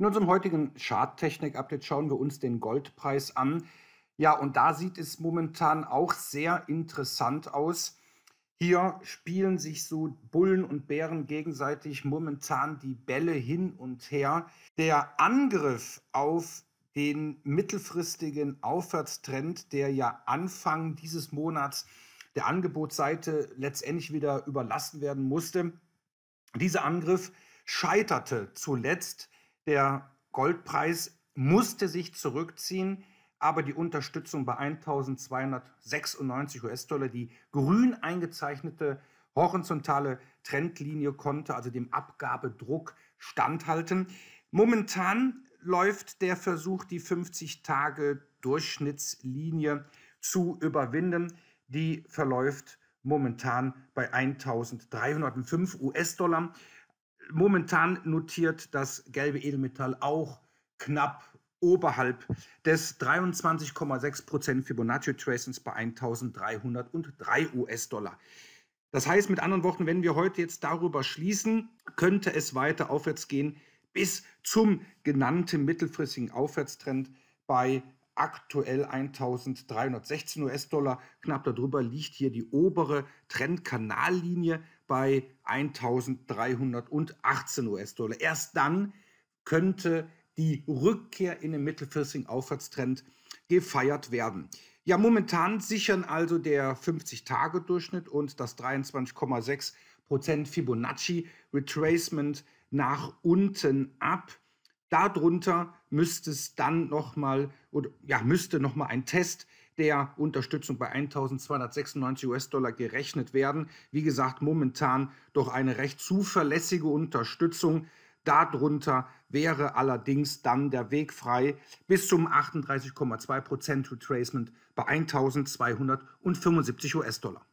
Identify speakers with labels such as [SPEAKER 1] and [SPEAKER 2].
[SPEAKER 1] In unserem heutigen Charttechnik-Update schauen wir uns den Goldpreis an. Ja, und da sieht es momentan auch sehr interessant aus. Hier spielen sich so Bullen und Bären gegenseitig momentan die Bälle hin und her. Der Angriff auf den mittelfristigen Aufwärtstrend, der ja Anfang dieses Monats der Angebotsseite letztendlich wieder überlassen werden musste, dieser Angriff scheiterte zuletzt der Goldpreis musste sich zurückziehen, aber die Unterstützung bei 1296 US-Dollar, die grün eingezeichnete horizontale Trendlinie konnte also dem Abgabedruck standhalten. Momentan läuft der Versuch, die 50-Tage-Durchschnittslinie zu überwinden. Die verläuft momentan bei 1305 US-Dollar momentan notiert das gelbe Edelmetall auch knapp oberhalb des 23,6% Fibonacci Tracings bei 1303 US-Dollar. Das heißt mit anderen Worten, wenn wir heute jetzt darüber schließen, könnte es weiter aufwärts gehen bis zum genannten mittelfristigen Aufwärtstrend bei aktuell 1316 US-Dollar. Knapp darüber liegt hier die obere Trendkanallinie bei 1.318 US-Dollar. Erst dann könnte die Rückkehr in den mittelfristigen Aufwärtstrend gefeiert werden. Ja, momentan sichern also der 50-Tage-Durchschnitt und das 23,6% Fibonacci Retracement nach unten ab. Darunter müsste es dann nochmal, ja, müsste nochmal ein Test der Unterstützung bei 1296 US-Dollar gerechnet werden. Wie gesagt, momentan doch eine recht zuverlässige Unterstützung. Darunter wäre allerdings dann der Weg frei bis zum 38,2% Retracement bei 1275 US-Dollar.